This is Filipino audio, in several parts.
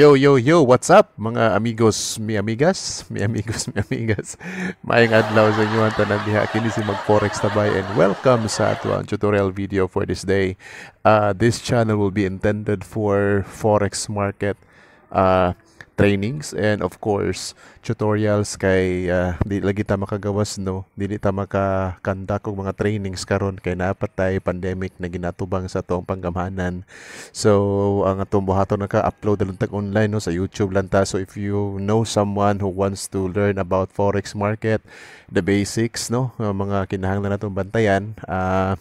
Yo, yo, yo, what's up mga amigos, mi amigas, mi amigos, mi amigas. Maayong adlaw sa inyo ang tanabiha. Kini si Mag-Forex Tabay and welcome sa atuang tutorial video for this day. Uh, this channel will be intended for Forex market uh, trainings and of course tutorials kay uh, di lagi ta makagawas no dili ta makakanda kog mga trainings karon kay tay pandemic na ginatubang sa tuong panggamhanan so ang atong buhaton naka upload lang tag online no sa YouTube lang ta so if you know someone who wants to learn about forex market the basics no mga kinahanglan natong bantayan uh,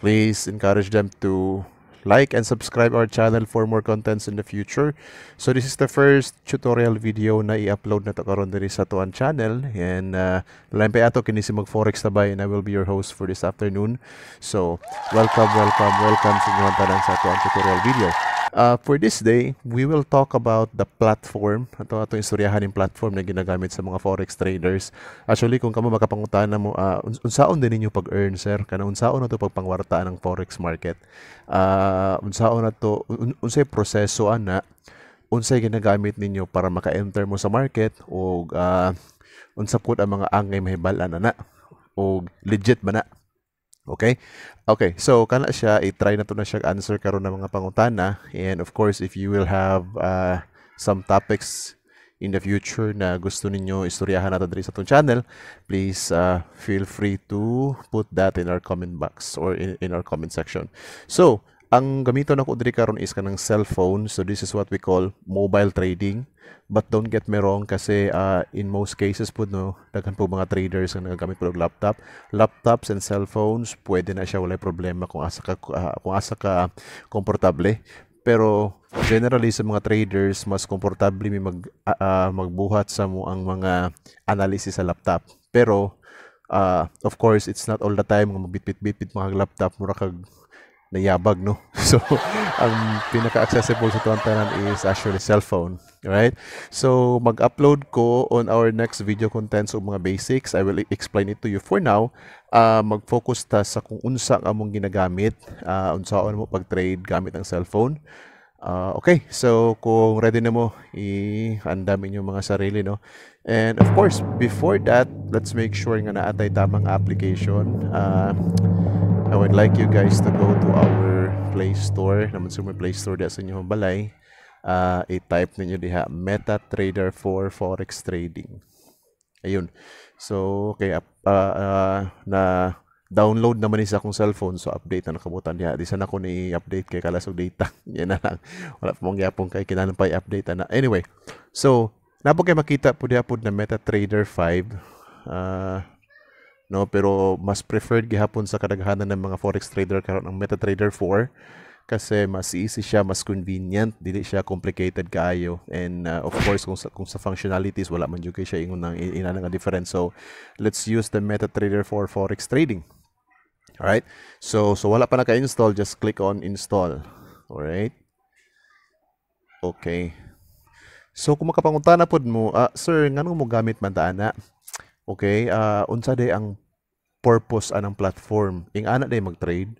please encourage them to like and subscribe our channel for more contents in the future. So this is the first tutorial video na i-upload na to karon diri sa tuan channel and uh, lampay ato kini si mag forex tabay and I will be your host for this afternoon. So welcome welcome welcome sa inyo tanan sa tuan tutorial video. Uh, for this day, we will talk about the platform. Ito, ito yung suryahan yung platform na ginagamit sa mga forex traders. Actually, kung kamo makapangutan na mo, uh, unsaon din ninyo pag-earn, sir? Kana unsaon na to pagpangwarta ng forex market? Uh, unsaon na to, un, unsay proseso ana, unsay ginagamit ninyo para maka-enter mo sa market o uh, unsa pud ang mga angay mahibalan na na o legit ba na Okay? Okay, so kana siya, i-try na to na siya answer karon ng mga pangutana. And of course, if you will have uh, some topics in the future na gusto ninyo istoryahan natin diri sa itong channel, please uh, feel free to put that in our comment box or in, in our comment section. So, ang gamiton ako diri karon is kanang cellphone. So, this is what we call mobile trading. But don't get me wrong kasi uh, in most cases po no, daghan po mga traders ang nagagamit po ng laptop. Laptops and cellphones, pwede na siya wala problema kung asa ka uh, kung asa ka komportable. Pero generally sa mga traders mas komportable mi mag uh, magbuhat sa mo ang mga analysis sa laptop. Pero uh, of course it's not all the time nga magbitbit-bitbit mga laptop mura kag nayabag, no? So, ang pinaka-accessible sa Tuantanan is actually cellphone, right? So, mag-upload ko on our next video contents o mga basics. I will explain it to you. For now, uh, mag-focus ta sa kung unsa ang among ginagamit, uh, ah, unsaon mo pag-trade gamit ang cellphone. Uh, okay, so kung ready na mo, i-andamin yung mga sarili, no? And of course, before that, let's make sure nga naatay tamang application. Uh, I would like you guys to go to our Play Store, naman sa Play Store diya sa inyo balay. Uh, i-type ninyo diha MetaTrader for Forex Trading. Ayun. So, okay, uh, uh, na download naman ni sa akong cellphone so update na nakabutan niya di sana ko ni update kay kalasog data yan na lang wala pa mong yapon kay kinahanglan pa i-update na anyway so napo kay makita po diha pod na MetaTrader 5 uh, no pero mas preferred gihapon sa kadaghanan ng mga forex trader karon ang MetaTrader 4 kasi mas easy siya, mas convenient, dili siya complicated kaayo. And uh, of course kung sa, kung sa functionalities wala man jud siya ingon nang ina nga different. So let's use the MetaTrader for forex trading. All right? So so wala pa naka-install, just click on install. All right? Okay. So kung makapangutana pod mo, ah, sir, nganong mo gamit man ta ana? Okay, uh, unsa day ang purpose anang platform? Ing ana day mag-trade?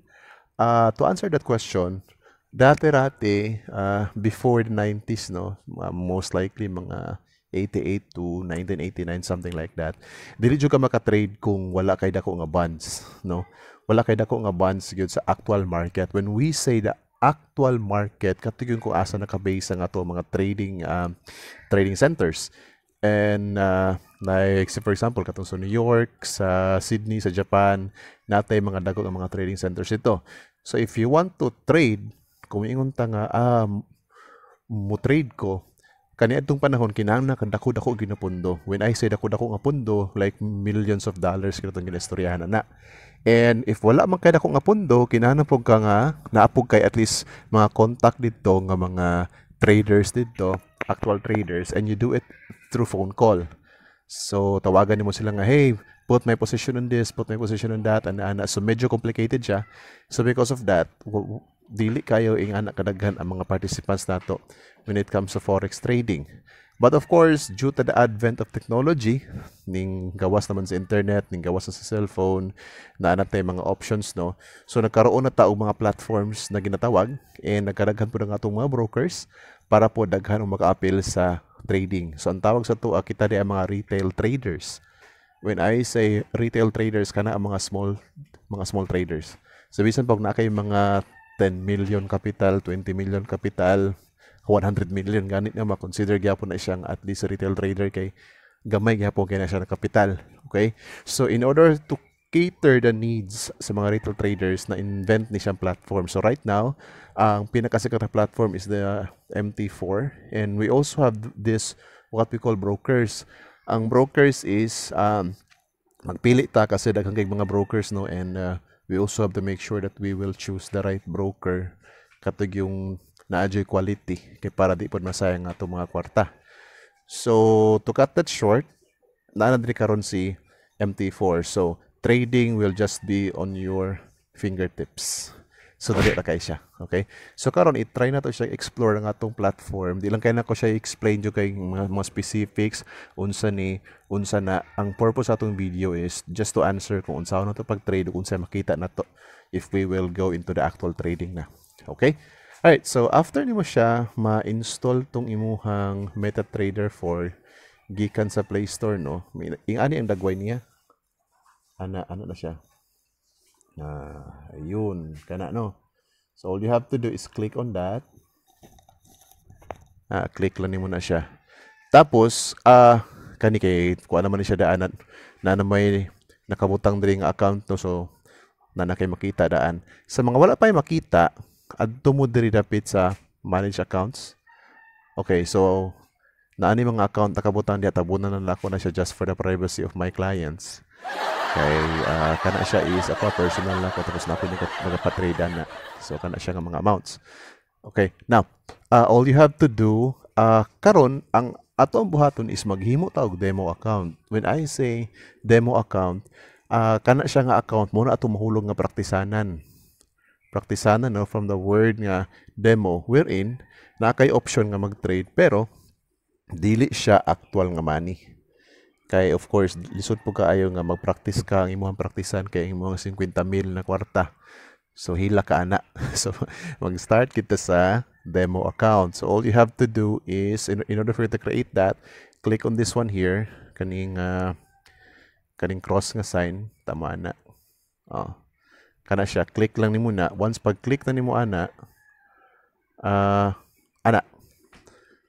Uh, to answer that question, dati-rati uh, ah, before the 90s no, uh, most likely mga 88 to 1989 something like that dili jud ka maka-trade kung wala kay dako nga bonds no wala kay dako nga bonds gyud sa actual market when we say the actual market katugon ko asa naka-base ang ato mga trading um, trading centers And uh, like say for example katong sa New York, sa Sydney, sa Japan, natay mga dagok ang mga trading centers ito. So if you want to trade, kumingon ta nga ah, mo trade ko kani adtong panahon kinang kan dako dako ginapundo. When I say dako dako nga pundo, like millions of dollars kini tong ginistoryahan na. And if wala man kay dako nga pundo, kinahanglan pug ka nga naapog kay at least mga contact didto nga mga traders didto, actual traders and you do it through phone call. So, tawagan mo sila nga, hey, put my position on this, put my position on that, and ana. So, medyo complicated siya. So, because of that, dili kayo ing anak kadaghan ang mga participants nato when it comes to forex trading. But of course, due to the advent of technology, ning gawas naman sa internet, ning gawas sa cellphone, na tayo mga options, no? So, nagkaroon na taong mga platforms na ginatawag and nagkadaghan po ng atong mga brokers para po daghan o maka-appeal sa trading. So ang tawag sa tuwa kita di ang mga retail traders. When I say retail traders kana ang mga small mga small traders. So bisan pag na kay mga 10 million capital, 20 million capital, 100 million ganit nga ma-consider gyapon na siyang at least retail trader kay gamay gyapon kay na siya na capital. Okay? So in order to cater the needs sa mga retail traders na invent ni siyang platform. So right now, ang pinakasikat na platform is the MT4 and we also have this what we call brokers. Ang brokers is um, magpili ta kasi daghang kay mga brokers no and uh, we also have to make sure that we will choose the right broker katog yung naadyoy quality kay para di pod masayang ato mga kwarta. So to cut that short, naa na karon si MT4. So trading will just be on your fingertips. So dali ra kay siya, okay? So karon i-try na to siya explore nga tong platform. Di lang kaya na ko siya explain jo kay mga, mga specifics unsa ni unsa na ang purpose atong video is just to answer kung unsa na to pag trade kung unsa makita na to if we will go into the actual trading na. Okay? Alright, so after ni mo siya ma-install tong imuhang MetaTrader 4 gikan sa Play Store no. Ing ani ang dagway niya ana ana na siya na uh, ayun ah, kana no so all you have to do is click on that ah click lang mo na siya tapos ah uh, kani kay kuha naman siya daan na na may nakabutang diri nga account no so na na kay makita daan sa mga wala pa makita adto mo diri dapit sa manage accounts okay so na ani mga account nakabutang diya tabunan na lako na siya just for the privacy of my clients kay uh, ah, kana siya is ako personal na ko tapos na ko nagapatradean na so kana siya nga mga amounts okay now uh, all you have to do uh, karon ang ato ang buhaton is maghimo ta og demo account when i say demo account uh, kana siya nga account mo na ato mahulog nga praktisanan praktisanan no from the word nga demo wherein na kay option nga magtrade pero dili siya actual nga money kay of course lisod po kaayo nga magpractice ka ang imong praktisan kay ang imong 50 mil na kwarta so hila ka ana so mag-start kita sa demo account so all you have to do is in, in order for you to create that click on this one here kaning uh, kaning cross nga sign tama na oh kana siya click lang nimo na once pag click na nimo ana uh, ana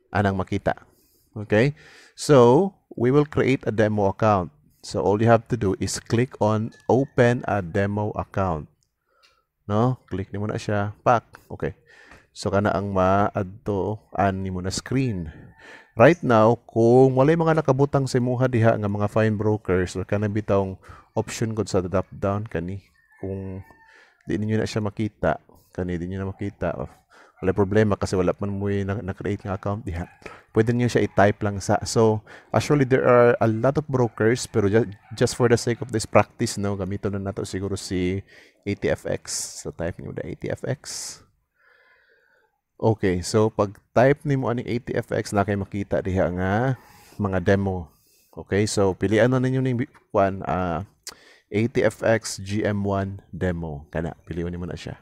anang makita okay so we will create a demo account. So all you have to do is click on open a demo account. No? Click nimo na siya. Pak. Okay. So kana ang ma-add to an nimo na screen. Right now, kung walay mga nakabutang sa muha diha nga mga fine brokers or kana bitawng option kod sa drop down kani kung di ninyo na siya makita, kani di niyo na makita wala problema kasi wala pa mo na-create ng account diha. Pwede niyo siya i-type lang sa. So, actually there are a lot of brokers pero just, just for the sake of this practice no, gamiton na nato siguro si ATFX. So type niyo the ATFX. Okay, so pag type nimo aning ATFX na kay makita diha nga mga demo. Okay, so pilian na ninyo ning ah, one uh, ATFX GM1 demo kana. Piliun nimo na siya.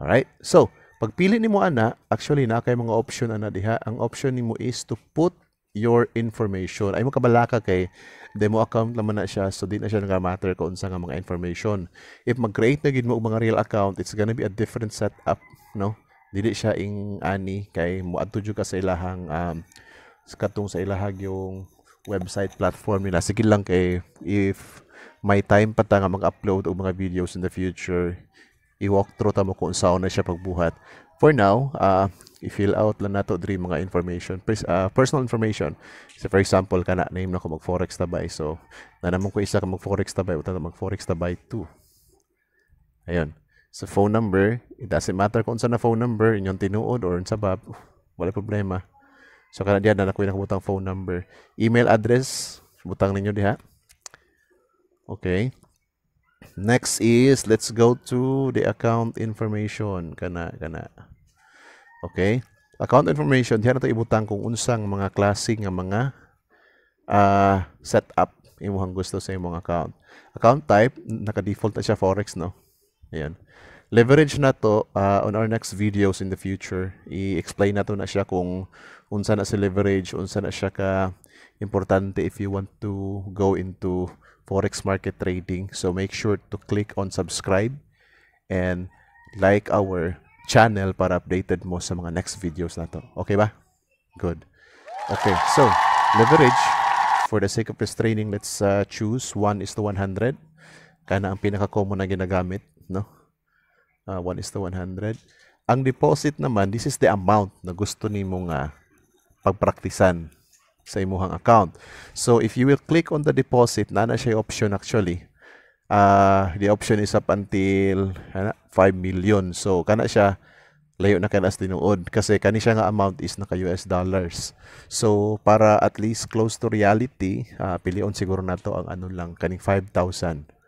Alright, so Pagpili nimo ana, actually na kay mga option ana diha. Ang option nimo is to put your information. Ay mo kabalaka kay demo account laman na siya so di na siya nga matter kung unsa nga mga information. If mag-create na gid mo og mga real account, it's gonna be a different setup, no? Dili siya ing ani kay mo jud ka sa ilahang um, katong sa ilahang yung website platform nila. Sige lang kay if may time pa ta nga mag-upload og mga videos in the future, i-walk through mo kung saan na siya pagbuhat. For now, uh, i-fill out lang nato diri mga information, pers uh, ah, personal information. So for example, kana name na ko mag-forex tabay. So, na namon ko isa ka mag-forex tabay, utan mag-forex tabay 2. Ayun. So phone number, it doesn't matter kung unsa na phone number inyong tinuod or unsa ba, wala problema. So kana diha na ko nakabutang phone number, email address, butang ninyo diha. Okay next is let's go to the account information kana kana okay account information diha nato ibutang kung unsang mga klase nga mga uh, setup imong gusto sa imong account account type naka default na siya forex no ayan leverage na to uh, on our next videos in the future i-explain na to na siya kung unsa na si leverage unsa na siya ka importante if you want to go into forex market trading so make sure to click on subscribe and like our channel para updated mo sa mga next videos na to okay ba good okay so leverage for the sake of this training let's uh, choose 1 is to 100 kaya na ang pinaka common na ginagamit no uh, 1 is to 100 ang deposit naman this is the amount na gusto ni mong uh, pagpraktisan sa imuhang account. So if you will click on the deposit, nana siya option actually. Uh, the option is up until ano, 5 million. So kana siya layo na kailas tinuod kasi kani siya nga amount is naka US dollars. So para at least close to reality, uh, ah, pilion siguro nato ang ano lang kaning 5,000.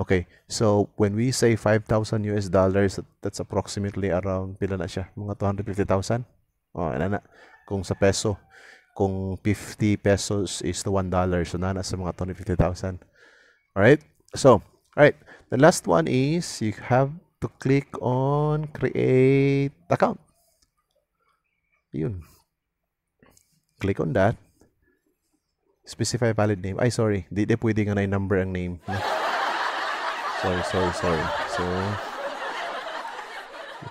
Okay, so when we say 5,000 US dollars, that's approximately around pila na siya, mga 250,000. Oh, ana na kung sa peso kung 50 pesos is to $1, so nana sa mga 250,000. Alright? So, alright. The last one is you have to click on create account. Yun. Click on that. Specify valid name. Ay, sorry. Di, di pwede nga na number ang name. sorry, sorry, sorry. So,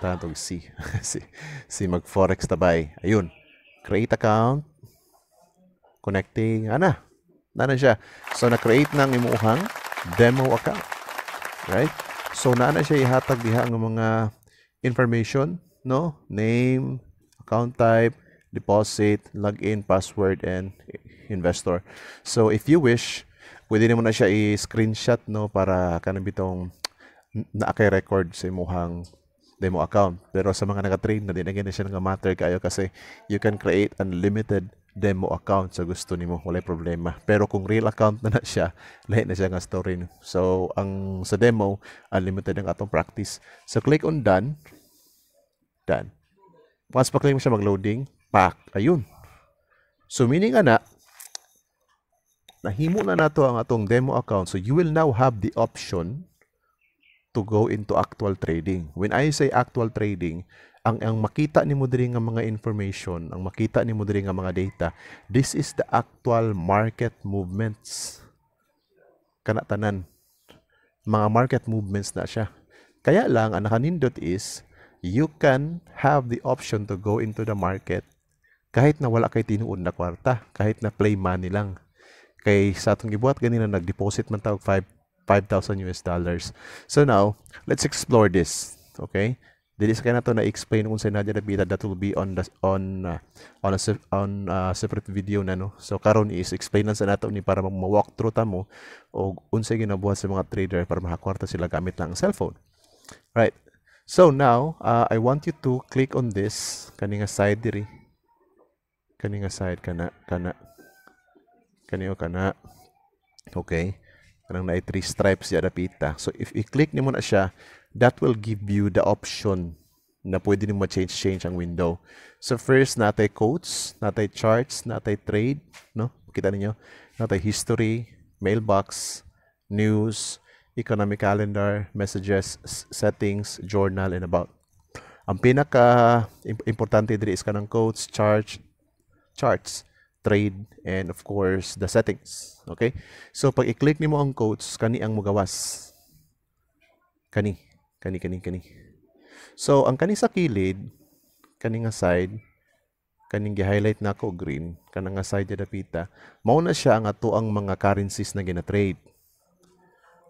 Tatog si. si, si mag-forex tabay. Ayun. Create account. Connecting. Ana. Ah, nana siya. So, na-create ng imuhang demo account. Right? So, nana siya ihatag diha ang mga information, no? Name, account type, deposit, login, password, and investor. So, if you wish, pwede na mo na siya i-screenshot, no? Para kanang bitong naakay record sa imuhang demo account. Pero sa mga naka-train na din, again, na siya nga matter kayo kasi you can create unlimited demo account sa gusto nimo wala problema pero kung real account na na siya lahi na siya nga story no? so ang sa demo unlimited ang atong practice so click on done done once pa click mo siya magloading pack ayun so meaning ana nahimo na nato ang atong demo account so you will now have the option to go into actual trading. When I say actual trading, ang ang makita ni mo diri nga mga information, ang makita ni mo diri nga mga data, this is the actual market movements. Kana tanan mga market movements na siya. Kaya lang ang nakanindot is you can have the option to go into the market kahit na wala kay tinuod na kwarta, kahit na play money lang. Kay sa atong gibuhat ganina nag-deposit man tawag 5 5,000 US dollars. So now, let's explore this. Okay? Dili ka na to na explain kung sa nadya na bita that will be on the, on uh, on a on a uh, separate video na no. So karon is explain na sa nato ni para mag-walk through ta mo og unsa ginabuhat sa mga trader para makakwarta sila gamit lang ang cellphone. Right. So now, uh, I want you to click on this kani nga side diri. Kani nga side kana kana kani kana. Okay kanang na three stripes siya dapita. So if i-click nimo na siya, that will give you the option na pwede nimo change change ang window. So first natay quotes, natay charts, natay trade, no? Kita niyo. natay history, mailbox, news, economic calendar, messages, settings, journal and about. Ang pinaka importante diri is kanang quotes, charts, charts trade, and of course, the settings. Okay? So, pag i-click nimo ang codes, kani ang mogawas Kani. Kani, kani, kani. So, ang kani sa kilid, kani nga side, kani gi-highlight na ako green, kanang nga side da pita, mao na siya ang ato ang mga currencies na gina-trade.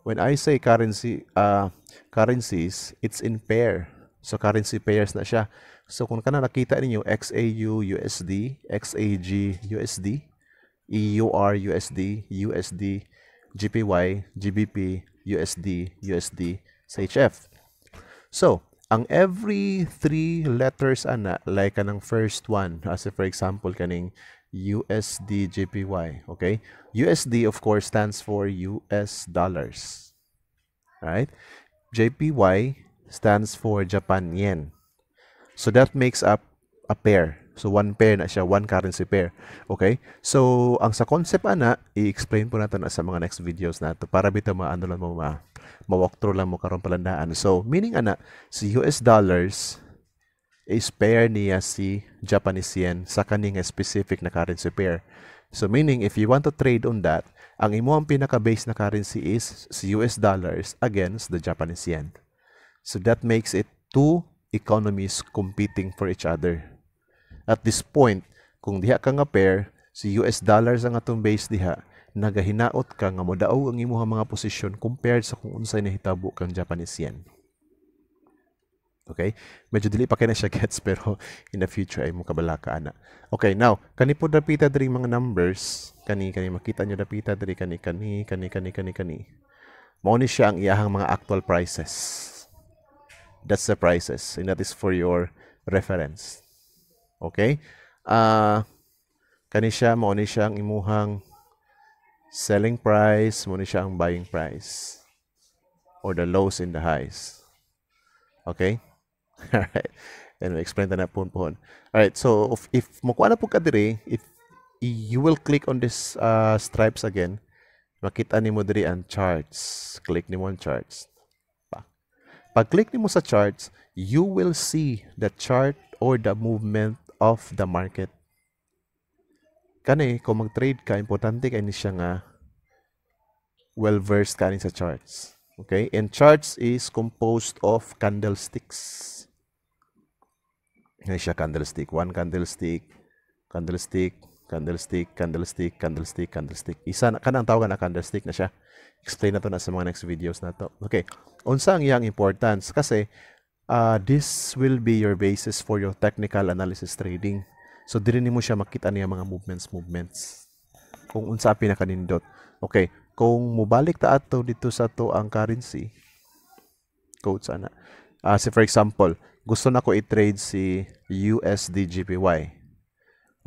When I say currency, uh, currencies, it's in pair. So currency pairs na siya. So kung kana nakita ninyo XAU USD, XAG USD, EUR USD, USD, GPY, GBP, USD, USD sa So, ang every three letters ana like kanang first one as if for example kaning USD JPY, okay? USD of course stands for US dollars. Right? JPY stands for Japan Yen. So that makes up a pair. So one pair na siya, one currency pair. Okay? So ang sa concept ana, i-explain po natin sa mga next videos nato para bitaw maano lang mo ma ma through lang mo karon palandaan. So meaning ana, si US dollars is pair niya si Japanese yen sa kaning specific na currency pair. So meaning if you want to trade on that, ang imo ang pinaka-base na currency is si US dollars against the Japanese yen. So that makes it two economies competing for each other. At this point, kung diha ka nga pair, si US dollars ang atong base diha, nagahinaot ka nga modaog ang imuha mga posisyon compared sa kung unsay nahitabo kang Japanese yen. Okay? Medyo dili pa kay na siya gets pero in the future ay mo kabalaka ana. Okay, now kani po dapita diri mga numbers, kani kani makita nyo dapita diri kani kani kani kani kani kani. Mao ni siya ang iyahang mga actual prices that surprises and that is for your reference okay uh, ah, kani mo ni siya ang imuhang selling price mo ni siya ang buying price or the lows and the highs okay all right and explain that po po all right so if, if makuha na po ka diri if you will click on this uh, stripes again makita ni mo diri ang charts click ni mo ang charts pag-click nimo sa charts, you will see the chart or the movement of the market. Kani, kung mag-trade ka, importante kay ni siya nga well-versed ka sa charts. Okay? And charts is composed of candlesticks. Yan siya candlestick. One candlestick, candlestick, Candlestick, candlestick, candlestick, candlestick. Isa na, kanang tawagan na candlestick na siya. Explain na to na sa mga next videos na to. Okay. Unsa ang iyang importance? Kasi uh, this will be your basis for your technical analysis trading. So, diri mo siya makita niya mga movements, movements. Kung unsa pinakanindot. Okay. Kung mubalik ta ato dito sa to ang currency, code sana. Uh, ah, si for example, gusto na ko i-trade si USD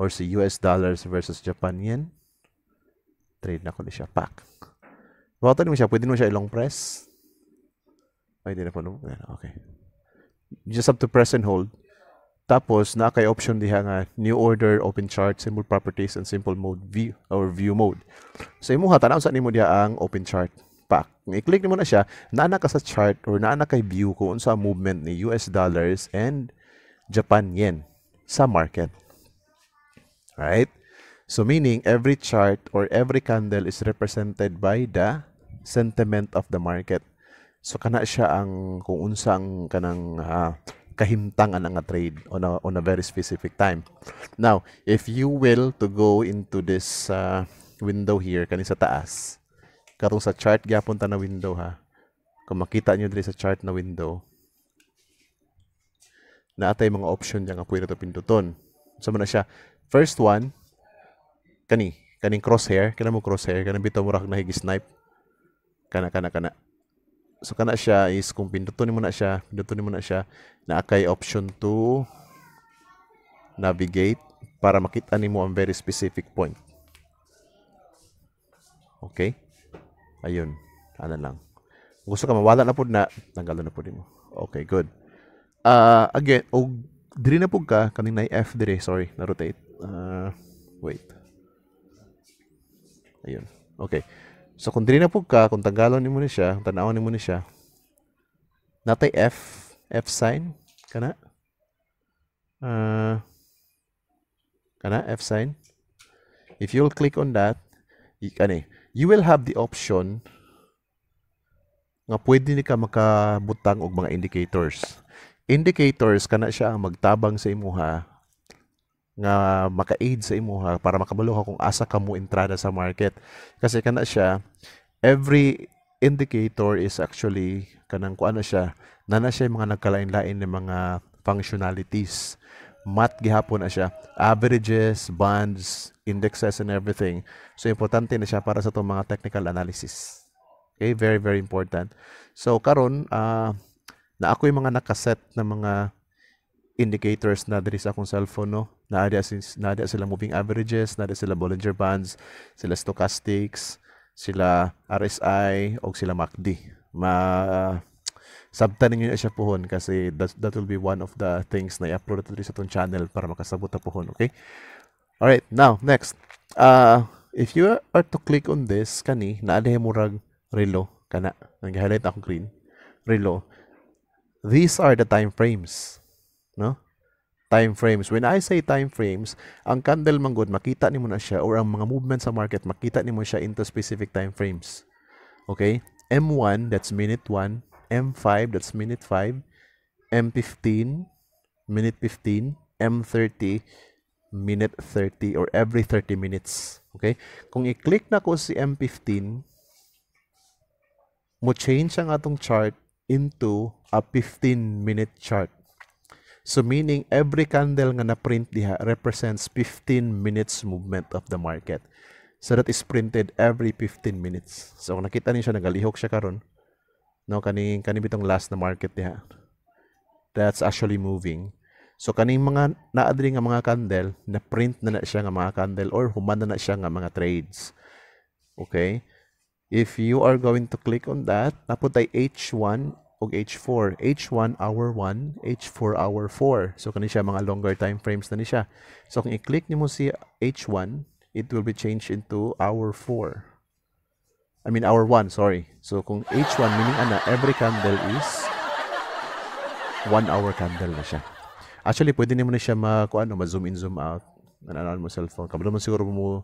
or sa US dollars versus Japan yen, trade na ko siya. Pack. Bakit mo siya? Pwede mo siya ilong press? Ay, hindi na po. Okay. You just have to press and hold. Tapos, na kay option diha nga new order, open chart, simple properties, and simple mode view or view mode. So, imuha, tanaw sa nimo diha ang open chart pack. I-click nimo na siya, naana ka sa chart or naana kay view kung sa movement ni US dollars and Japan yen sa market. Right? So meaning every chart or every candle is represented by the sentiment of the market. So kana siya ang kung unsang kanang uh, kahimtangan ang trade on a, on a very specific time. Now, if you will to go into this uh, window here kani sa taas. Karong sa chart gyapon ta na window ha. Kung makita niyo diri sa chart na window, na naatay mga option diyan nga pwede to pinduton. Sama na siya First one, kani, kaning crosshair, kana mo crosshair, kana bitaw mo rak na higis snipe. Kana kana kana. So kana siya is kung pinduton mo na siya, pinduton mo na siya, naa kay option to navigate para makita nimo ang very specific point. Okay? Ayun. Ano lang. gusto ka mawala na po na, tanggalan na po din mo. Okay, good. Uh, again, og diri na po ka, kaning na F diri, sorry, na-rotate uh, wait. Ayun. Okay. So kung dili na pug ka, kung ni mo ni siya, tan-awon mo ni siya. Natay F, F sign kana. Uh, kana F sign. If you'll click on that, kani, you will have the option nga pwede ni ka makabutang og mga indicators. Indicators kana siya ang magtabang sa imuha nga maka-aid sa imuha para makabalo ka kung asa ka mo entrada sa market kasi kana siya every indicator is actually kanang kuano siya na na siya mga nagkalain-lain ng mga functionalities mat gihapon na siya averages bonds indexes and everything so importante na siya para sa tong mga technical analysis okay very very important so karon uh, na ako yung mga nakaset na mga indicators na diri sa akong cellphone no naada naada sila moving averages naada sila Bollinger bands sila stochastics sila RSI o sila MACD ma uh, sabta ninyo na siya puhon kasi that, that will be one of the things na i-upload diri sa itong channel para makasabot na puhon okay right now next uh, if you are to click on this kani naadahin mo murag relo kana nag-highlight ako green relo these are the time frames no? Time frames. When I say time frames, ang candle manggod makita nimo na siya or ang mga movement sa market makita nimo siya into specific time frames. Okay? M1 that's minute 1, M5 that's minute 5, M15 minute 15, M30 minute 30 or every 30 minutes. Okay? Kung i-click na ko si M15, mo change ang atong chart into a 15 minute chart. So meaning every candle nga na-print diha represents 15 minutes movement of the market. So that is printed every 15 minutes. So kung nakita niyo siya nagalihok siya karon. No kaning kani bitong last na market diha. That's actually moving. So kaning mga naadri nga mga candle na print na na siya nga mga candle or human na na siya nga mga trades. Okay? If you are going to click on that, naputay H1 og H4. H1 hour 1, H4 hour 4. So kani siya mga longer time frames na ni siya. So kung i-click nimo si H1, it will be changed into hour 4. I mean hour 1, sorry. So kung H1 meaning ana every candle is 1 hour candle na siya. Actually, pwede niyo na siya ma, kung ano, ma-zoom in, zoom out. Nananaan mo cellphone. Kabalo mo siguro mo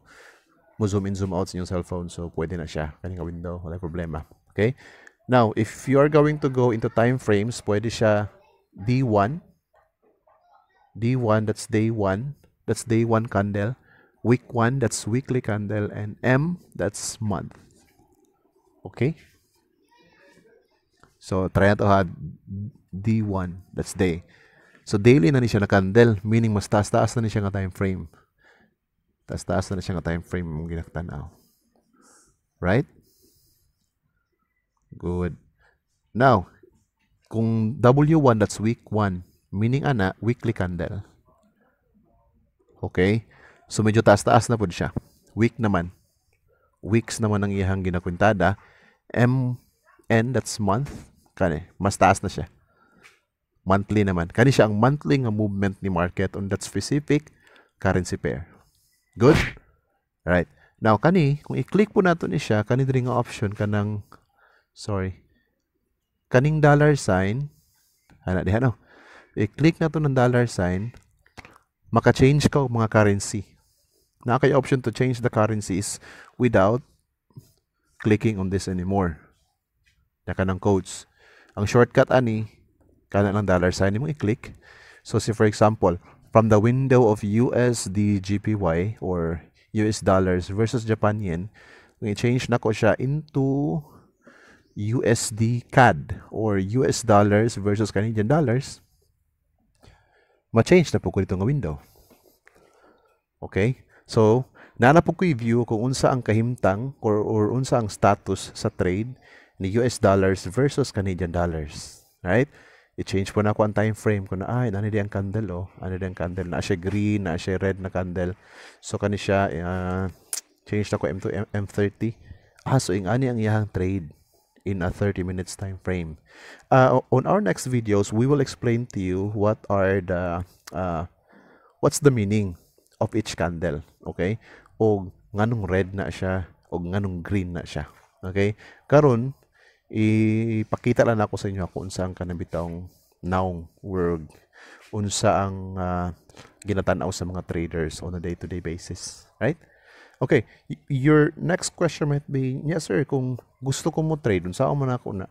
mo zoom in, zoom out sa inyong cellphone. So, pwede na siya. Kanyang window. Wala problema. Okay? Now, if you are going to go into time frames, pwede siya D1. D1, that's day 1. That's day 1 candle. Week 1, that's weekly candle. And M, that's month. Okay? So, try to have D1. That's day. So, daily na ni siya na candle. Meaning, mas taas-taas na ni siya time frame. Taas-taas na ni siya nga time frame mong ginagtanaw. Right? Good. Now, kung W1, that's week 1. Meaning, ana, weekly candle. Okay? So, medyo taas-taas na po siya. Week naman. Weeks naman ang iyahang ginakwintada. M, N, that's month. Kani, mas taas na siya. Monthly naman. Kani siya ang monthly nga movement ni market on that specific currency pair. Good? Right. Now, kani, kung i-click po nato ni siya, kani diri nga option kanang sorry, kaning dollar sign, ana diha no, i-click na to ng dollar sign, maka-change ka og mga currency. Na kay option to change the currencies without clicking on this anymore. Naka ng codes. Ang shortcut ani, kana ng dollar sign mo i-click. So si for example, from the window of USD GPY or US dollars versus Japan yen, i-change na ko siya into USD CAD or US dollars versus Canadian dollars, ma-change na po ko dito ng window. Okay? So, nana po ko i-view kung unsa ang kahimtang or, or unsa ang status sa trade ni US dollars versus Canadian dollars. Right? I-change po na ako ang time frame ko na, ay, ah, ano ang candle, oh. Ano ang candle? Na siya green, na siya red na candle. So, kani siya, uh, change na ko M2, M30. Ah, so, ing ani ang iyahang trade in a 30 minutes time frame. Uh, on our next videos, we will explain to you what are the uh, what's the meaning of each candle, okay? O nganong red na siya o nganong green na siya. Okay? Karon ipakita lang ako sa inyo kung unsang kanabitong noun word unsa ang uh, ginatanaw sa mga traders on a day-to-day -day basis, right? Okay, your next question might be, yes sir, kung gusto ko mo trade, unsa man ako na?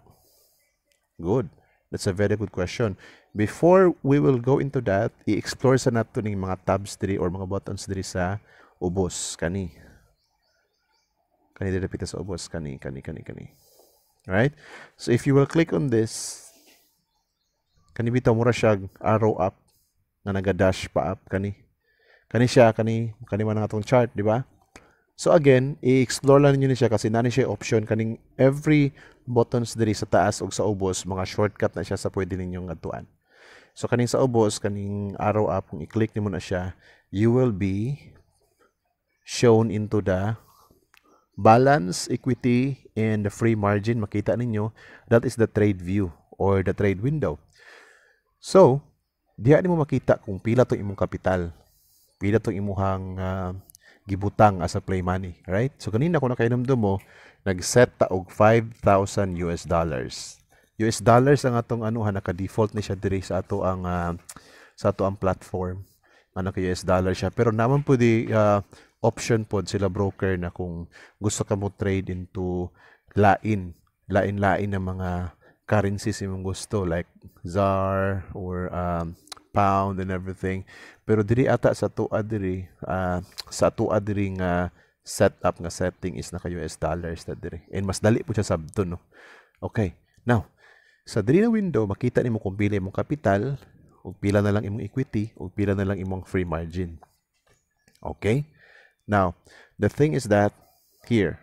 Good. That's a very good question. Before we will go into that, i-explore sa nato ning mga tabs diri or mga buttons diri sa ubos kani. Kani diri sa ubos kani kani kani kani. Right? So if you will click on this, kani bitaw mura siya arrow up nga naga-dash pa up kani. Kani siya kani kani man atong chart, di ba? So again, i-explore lang niyo ni siya kasi nani siya option kaning every buttons diri sa taas ug sa ubos mga shortcut na siya sa pwede ninyong adtuan. So kaning sa ubos kaning arrow up kung i-click nimo na siya, you will be shown into the balance, equity and the free margin makita ninyo that is the trade view or the trade window. So, diha mo makita kung pila to imong kapital, pila to imuhang uh, gibutang as a play money, right? So kanina ko na do mo, nag-set ta og 5,000 US dollars. US dollars ang atong ano ha naka-default ni siya diri sa ato ang uh, sa ato ang platform. Ano kay US dollar siya. Pero naman po di uh, option pod sila broker na kung gusto ka mo trade into lain, lain-lain na mga currencies imong gusto like ZAR or um, pound and everything. Pero diri ata sa to adri, uh, ah, sa tuad diri nga setup nga setting is naka US dollars na diri. And mas dali po siya sabto no. Okay. Now, sa diri na window makita nimo kung pila imong kapital, ug pila na lang imong equity, ug pila na lang imong free margin. Okay? Now, the thing is that here,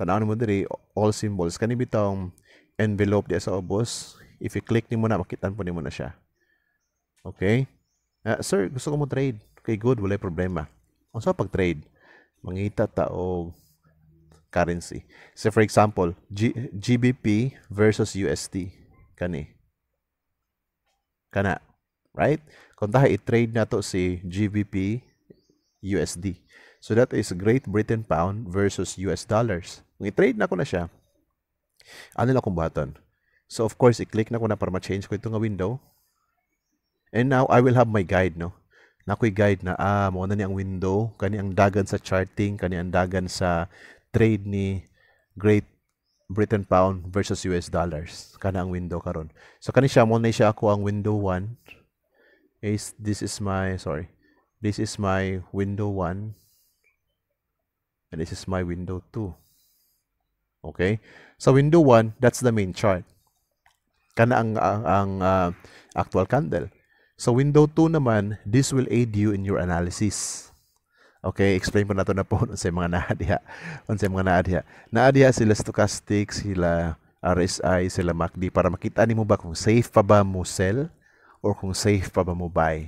tanaw mo diri all symbols kani bitong envelope di sa obos, If you click nimo na makita po ni mo na siya. Okay? Uh, sir, gusto ko mo trade. Okay, good. Wala problema. O sa pag-trade, mangita ta o currency. So for example, G GBP versus USD. Kani. Kana. Right? Kung tayo i-trade na to si GBP USD. So that is Great Britain Pound versus US Dollars. Kung i-trade na ko na siya, ano na kung button? So of course, i-click na ko na para ma-change ko itong nga window. And now, I will have my guide, no? Na ako'y guide na, ah, mo na ni ang window, kani ang dagan sa charting, kani ang dagan sa trade ni Great Britain Pound versus US Dollars. Kana ang window karon. So, kani siya, mo na siya ako ang window 1. Is, this is my, sorry, this is my window 1. And this is my window 2. Okay? so, window 1, that's the main chart. Kana ang, ang, ang uh, actual candle. Sa window 2 naman, this will aid you in your analysis. Okay, explain ko na to na po sa mga naadya. Sa mga naadya. Naadya sila stochastic, sila RSI, sila MACD para makita nimo ba kung safe pa ba mo sell or kung safe pa ba mo buy.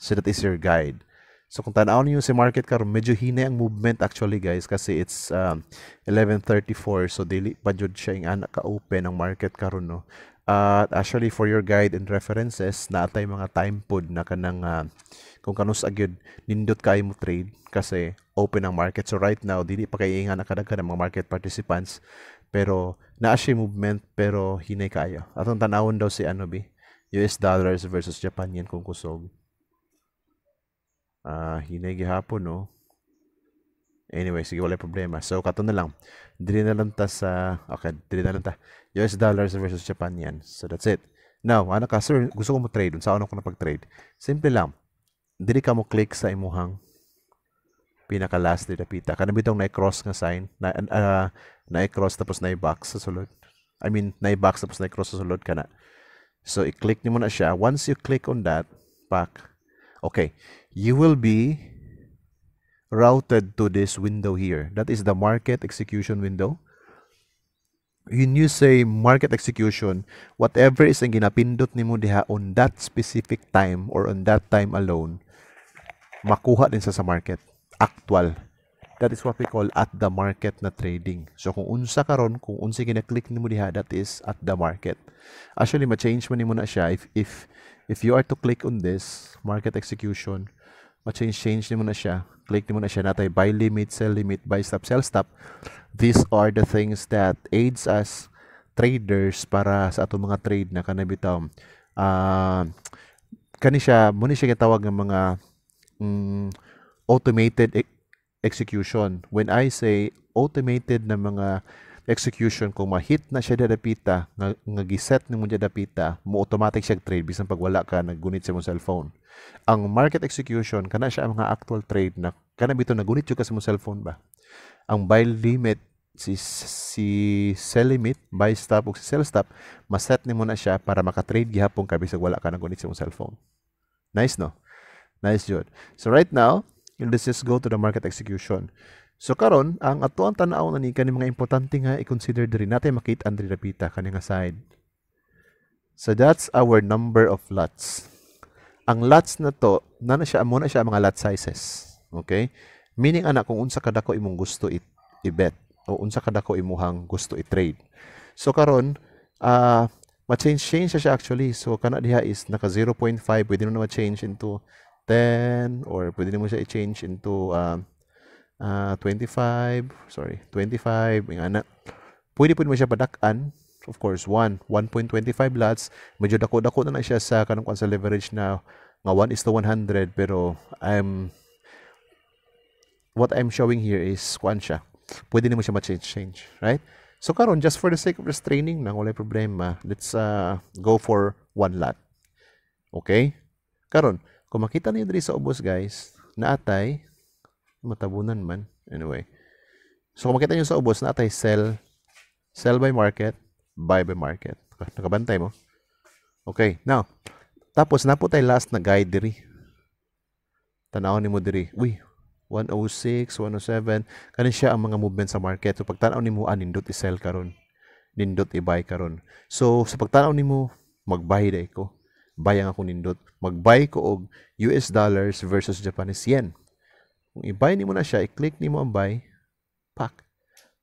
So that is your guide. So kung tanaw niyo si market karon medyo hina ang movement actually guys kasi it's um, 11:34 so dili pa jud siya ang naka open ang market karon no. At uh, actually for your guide and references na atay mga time pod na kanang uh, kung kanus agyud nindot kay mo trade kasi open ang market so right now dili pa kay ingan nakadaghan ng mga market participants pero naa siya movement pero hinay kayo. Atong tanawon daw si ano bi US dollars versus Japan yen kung kusog. Ah, uh, hinay gihapon no. Anyway, sige, wala problema. So, kato na lang. Dili na lang ta sa, okay, dili na lang ta. US dollars versus Japan yan. So, that's it. Now, ano ka, sir, gusto ko mo trade. Sa ano ko na pag-trade? Simple lang. Dili ka mo click sa imuhang pinaka last dito pita. Kanang bitong na-cross nga sign, na, uh, na-cross tapos na-box sa sulod. I mean, na-box tapos na-cross sa sulod ka na. So, i-click niyo na siya. Once you click on that, pack, okay, you will be routed to this window here. That is the market execution window. When you say market execution, whatever is ang ginapindot nimo diha on that specific time or on that time alone, makuha din sa sa market. Actual. That is what we call at the market na trading. So kung unsa karon, kung unsa gina-click nimo diha, that is at the market. Actually, ma-change mo ni mo na siya if if if you are to click on this market execution, ma-change-change mo na siya. Click mo na siya natay buy limit, sell limit, buy stop, sell stop. These are the things that aids us traders para sa ato mga trade na kanabitaw. Uh, kani siya, muna siya gitawag ng mga um, automated e execution. When I say automated na mga execution kung mahit na siya dadapita nga, nga giset nimo dadapita mo automatic siya trade bisan pag wala ka nagunit sa imong cellphone ang market execution kana siya ang mga actual trade na kana bito nagunit jud ka sa imong cellphone ba ang buy limit si si sell limit buy stop ug si sell stop ma set nimo na siya para maka-trade gihapon ka bisag wala ka nagunit sa imong cellphone nice no nice jud so right now let's just go to the market execution So karon ang ato ang tanaw na nika ni mga importante nga i-consider diri natin makita ang dirapita kani nga side. So that's our number of lots. Ang lots na to, na na siya, na siya mga lot sizes. Okay? Meaning anak kung unsa kadako imong gusto it, i-bet o unsa kadako imuhang gusto i-trade. So karon, uh, ma-change change siya actually. So kana diha is naka 0.5 pwede na ma-change into 10 or pwede na mo siya i-change into um, uh, uh, ah, 25, sorry, 25, may ana. Pwede po mo siya padakan. Of course, 1, 1.25 lots. Medyo dako-dako na na siya sa kanong sa leverage na nga 1 is to 100 pero I'm what I'm showing here is kuan siya. Pwede nimo siya ma-change change, right? So karon just for the sake of restraining nang wala problema, let's uh, go for one lot. Okay? Karon, kung makita niyo diri sa ubos guys, naatay Matabunan man. Anyway. So, kung makita nyo sa ubos, natay sell, sell by market, buy by market. Nakabantay mo? Okay. Now, tapos, na po tayo last na guide diri. Tanawon ni mo diri. Uy, 106, 107. Kanin siya ang mga movement sa market. So, pagtanaw ni mo, ah, nindot i-sell karon nindot i-buy karon So, sa pagtanaw ni mo, mag-buy day ko. Buy ang ako nindot. Mag-buy ko og US dollars versus Japanese yen. Kung i-buy ni mo na siya, i-click ni mo ang buy, pack.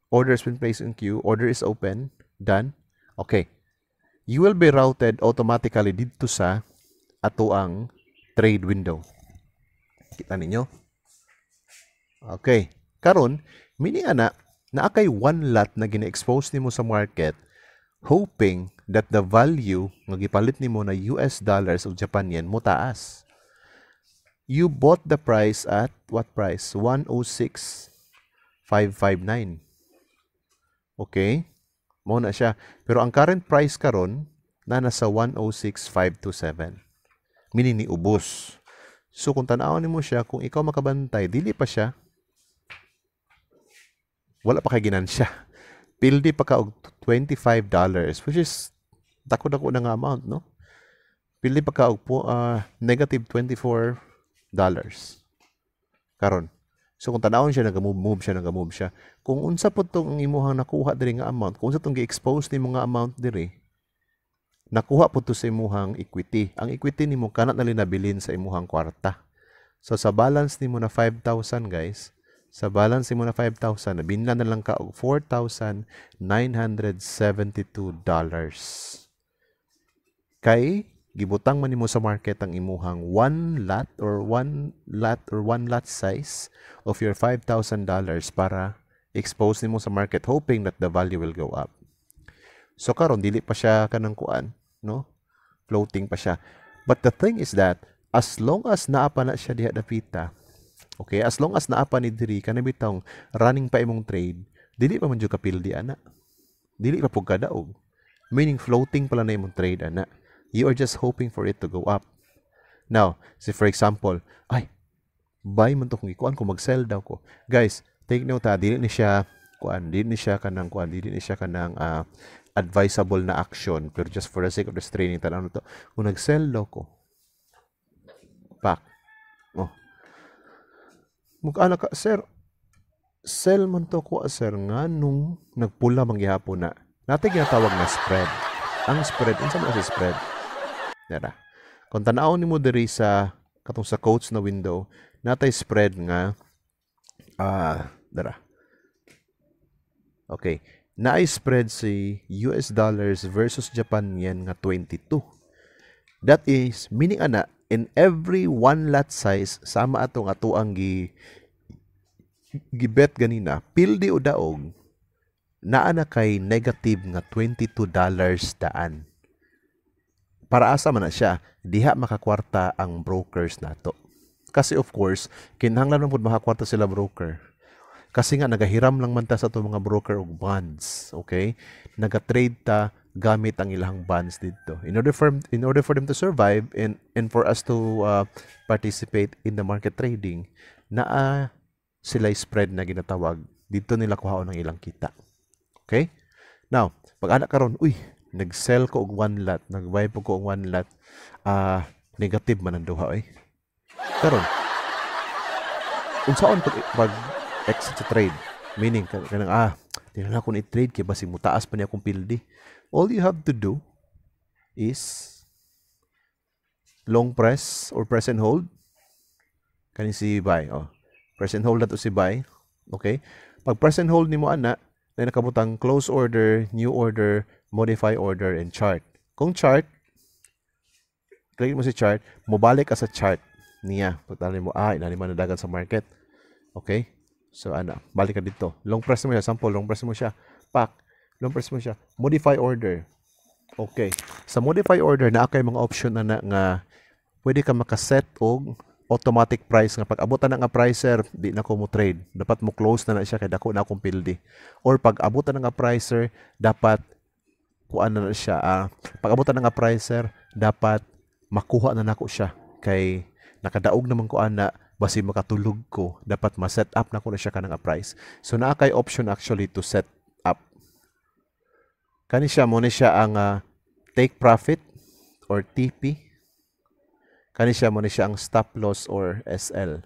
Order has been placed in queue. Order is open. Done. Okay. You will be routed automatically dito sa ato ang trade window. Kita ninyo? Okay. Karon, mini ana, na akay one lot na gina-expose nimo sa market hoping that the value nga gipalit nimo na US dollars o Japan yen mo taas you bought the price at what price? 106,559. Okay? Muna siya. Pero ang current price karon na nasa 106,527. Meaning ni ubos. So kung tanawon nimo siya, kung ikaw makabantay, dili pa siya. Wala pa kay ginansya. Pildi pa ka og $25 which is dako-dako na nga amount, no? Pildi pa ka og uh, negative 24 dollars karon so kung tanawon siya nagamove move siya nagamove siya kung unsa po tong imuhang nakuha diri nga amount kung unsa tong gi-expose nimo nga amount diri nakuha po to sa imuhang equity ang equity nimo kanat na linabilin sa imuhang kwarta so sa balance nimo na 5,000 guys sa balance mo na 5,000, nabinlan na lang ka og $4,972. dollars Kay gibutang man nimo sa market ang imuhang 1 lot or 1 lot or 1 lot size of your $5,000 para expose nimo sa market hoping that the value will go up. So karon dili pa siya kanang kuan, no? Floating pa siya. But the thing is that as long as naapa na siya diha dapita, okay, as long as naapa ni diri kana bitong running pa imong trade, dili pa man jud di ana. Dili pa pug kadaog. Meaning floating pala na imong trade ana. You are just hoping for it to go up. Now, say for example, ay, buy man to kung ikuan ko, mag-sell daw ko. Guys, take note ha, ah, dili ni siya, kuan, dili ni siya kanang, kuan, dili ni siya kanang uh, advisable na action. Pero just for the sake of this training, tanong to, kung nag-sell daw ko, pack. Oh. Mukha ka, sir, sell man to ko ah, sir nga nung nagpula mangyapon na natin ginatawag na spread ang spread unsa man si spread Nara. Kung tanaw ni mo diri sa katong sa coach na window, natay spread nga ah, uh, dara. Okay. Na-spread si US dollars versus Japan yen nga 22. That is, meaning ana, in every one lot size, sama atong atuang gi gibet ganina, pildi o daog, naa na kay negative nga 22 dollars daan para asa man na siya diha makakwarta ang brokers nato kasi of course kinahanglan man pud makakwarta sila broker kasi nga nagahiram lang man ta sa to mga broker og bonds okay naga-trade ta gamit ang ilang bonds dito in order for in order for them to survive and and for us to uh, participate in the market trading na uh, sila spread na ginatawag dito nila kuhaon ang ilang kita okay now pag anak karon uy nag-sell ko og one lot, nag-buy po ko og one lot, ah, uh, negative man ang duha ay. Eh. Karon, unsaon pag, pag exit sa trade, meaning, kanang, ah, tinala ko i-trade kay basi mutaas pa niya akong pildi. All you have to do is long press or press and hold. Kani si buy, oh. Press and hold nato si buy. Okay? Pag press and hold nimo ana, na nakabutang close order, new order, modify order, and chart. Kung chart, click mo si chart, mabalik ka sa chart niya. Pagtali mo, ah, inali mo na dagat sa market. Okay? So, ano, balik ka dito. Long press mo siya. Sample, long press mo siya. Pack. Long press mo siya. Modify order. Okay. Sa modify order, na kay mga option na, na nga pwede ka makaset og automatic price nga pag abutan na nga pricer di na ko mo trade dapat mo close na na siya kay dako na akong pildi or pag abutan na nga pricer dapat kuan na, na siya uh, pag-abutan na nga pricer dapat makuha na nako siya kay nakadaog naman ko ana basi makatulog ko dapat ma-set up na ko na siya kanang price so naa kay option actually to set up kani siya mo ni siya ang uh, take profit or TP kani siya mo ni siya ang stop loss or SL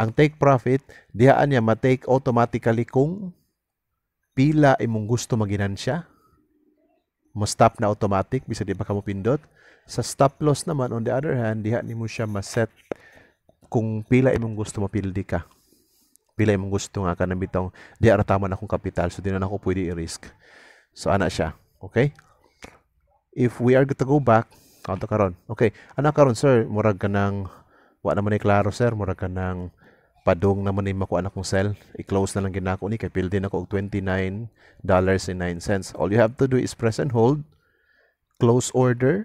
ang take profit dihaan niya ma-take automatically kung pila imong gusto maginansya mo-stop na automatic bisa di pa ka mo pindot. Sa stop loss naman on the other hand, diha nimo siya ma-set kung pila imong gusto mapildi ka. Pila imong gusto nga ka na bitong di ara tama na akong kapital so di na ako pwede i-risk. So ana siya. Okay? If we are to go back, kanto karon. Okay, ana karon sir, murag ka nang wa naman ni klaro sir, murag ka nang padung naman ni mako anak kong sell i-close na lang ginako ni kay pildi nako og 29 and 9 cents all you have to do is press and hold close order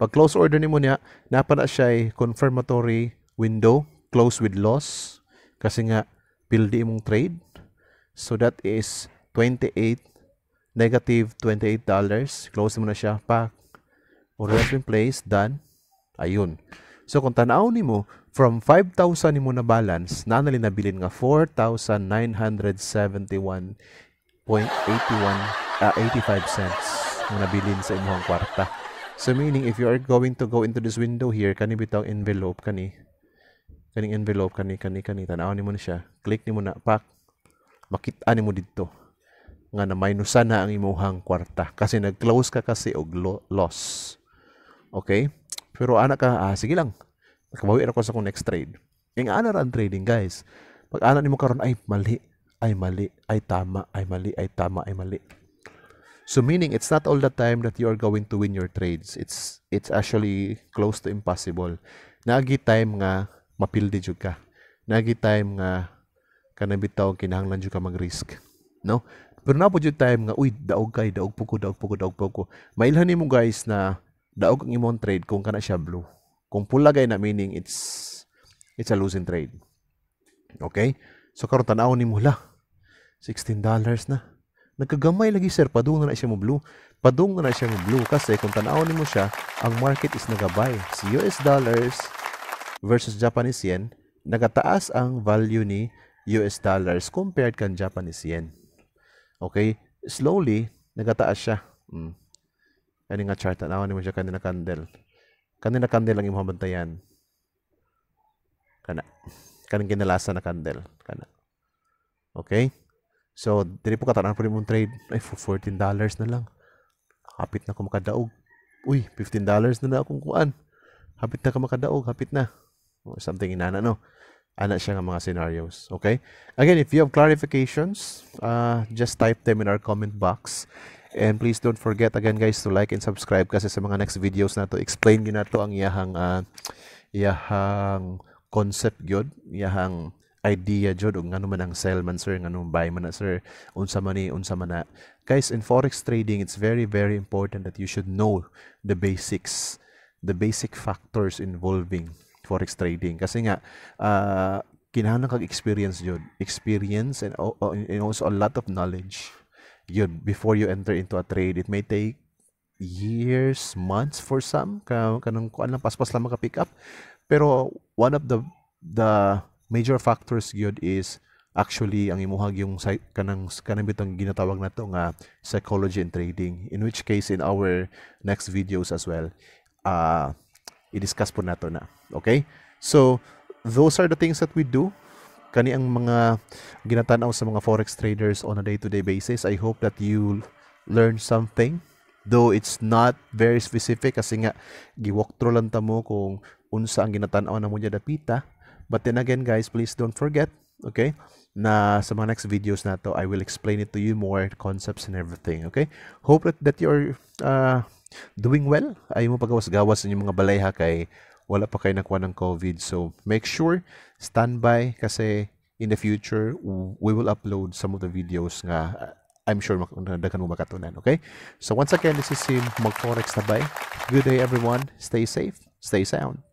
pag close order nimo niya napana siya ay confirmatory window close with loss kasi nga pildi imong trade so that is 28 negative 28 close mo na siya pack order has been placed done ayun So kung tanaw nimo from 5,000 nimo na balance, naa na bilin nga 4,971.81 uh, 85 cents nga nabilin sa imong kwarta. So meaning if you are going to go into this window here, kani bitaw envelope kani kaning envelope kani kani kani tanaw nimo na siya. Click nimo na pak makita nimo didto nga na minusan na ang imong kwarta kasi nag-close ka kasi og loss. Okay? Pero ana ka, ah, sige lang. Nakabawi ra ko sa akong next trade. Yung ana ra ang trading, guys. Pag ana nimo karon ay mali, ay mali, ay tama, ay mali, ay tama, ay mali. So meaning it's not all the time that you are going to win your trades. It's it's actually close to impossible. Nagi time nga mapildi jud ka. Nagi time nga kanabitaw kinahanglan jud ka mag-risk. No? Pero na po time nga uy daog kay daog puko daog puko daog puko. Mailhan nimo guys na daog ang imong trade kung kana siya blue. Kung pula gay na meaning it's it's a losing trade. Okay? So karon tan-aw nimo la. 16 dollars na. Nagkagamay lagi sir, padung na, siya mo blue. Padung na, na siya mo blue kasi kung tan-aw nimo siya, ang market is nagabay. Si US dollars versus Japanese yen, nagataas ang value ni US dollars compared kan Japanese yen. Okay? Slowly, nagataas siya. Mm. Ani nga chart na ni mo siya kanina candle. Kanina candle lang imong bantayan. Kana. kan ginalasa na candle. Kana. Okay? So, dili po katanan po mong trade. Ay, for $14 na lang. Hapit na ko makadaog. Uy, $15 na na akong kuan. Hapit na ka makadaog. Hapit na. Oh, something inana, no? Ana siya nga mga scenarios. Okay? Again, if you have clarifications, uh, just type them in our comment box. And please don't forget again guys to like and subscribe kasi sa mga next videos na to explain gyud to ang yahang uh, ah, iyahang concept gyud, yahang idea jud og ngano man ang sell man sir, ngano buy man na sir, unsa man ni unsa man na. Guys, in forex trading, it's very very important that you should know the basics, the basic factors involving forex trading kasi nga uh, ah, kinahanglan kag experience jud, experience and, and also a lot of knowledge yun, before you enter into a trade, it may take years, months for some, ka, kanang kuan lang, paspas lang makapick up. Pero one of the the major factors yun is actually ang imuhag yung kanang kanang bitong ginatawag nato nga psychology and trading in which case in our next videos as well uh i-discuss po nato na okay so those are the things that we do kani ang mga ginatanaw sa mga forex traders on a day-to-day basis. I hope that you learn something though it's not very specific kasi nga gi-walk through lang ta mo kung unsa ang ginatanaw na mo dapita. But then again guys, please don't forget, okay? Na sa mga next videos na to, I will explain it to you more concepts and everything, okay? Hope that, that you're uh, doing well. Ayaw mo pagawas-gawas sa inyong mga balay ha kay wala pa kayo nakuha ng COVID. So make sure standby kasi in the future, we will upload some of the videos nga uh, I'm sure magdagdagan mo makatunan, okay? So once again, this is Sim Magforex Tabay. Good day everyone. Stay safe, stay sound.